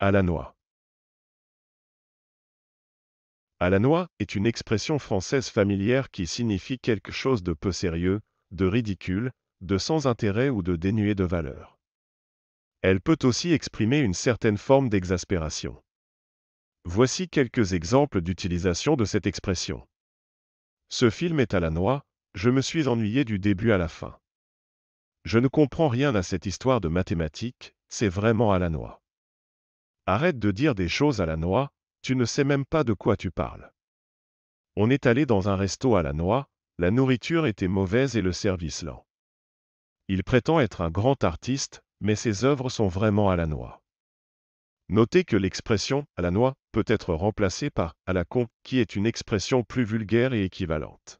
la noix est une expression française familière qui signifie quelque chose de peu sérieux, de ridicule, de sans intérêt ou de dénué de valeur. Elle peut aussi exprimer une certaine forme d'exaspération. Voici quelques exemples d'utilisation de cette expression. Ce film est noix, je me suis ennuyé du début à la fin. Je ne comprends rien à cette histoire de mathématiques, c'est vraiment noix. Arrête de dire des choses à la noix, tu ne sais même pas de quoi tu parles. On est allé dans un resto à la noix, la nourriture était mauvaise et le service lent. Il prétend être un grand artiste, mais ses œuvres sont vraiment à la noix. Notez que l'expression à la noix peut être remplacée par à la con, qui est une expression plus vulgaire et équivalente.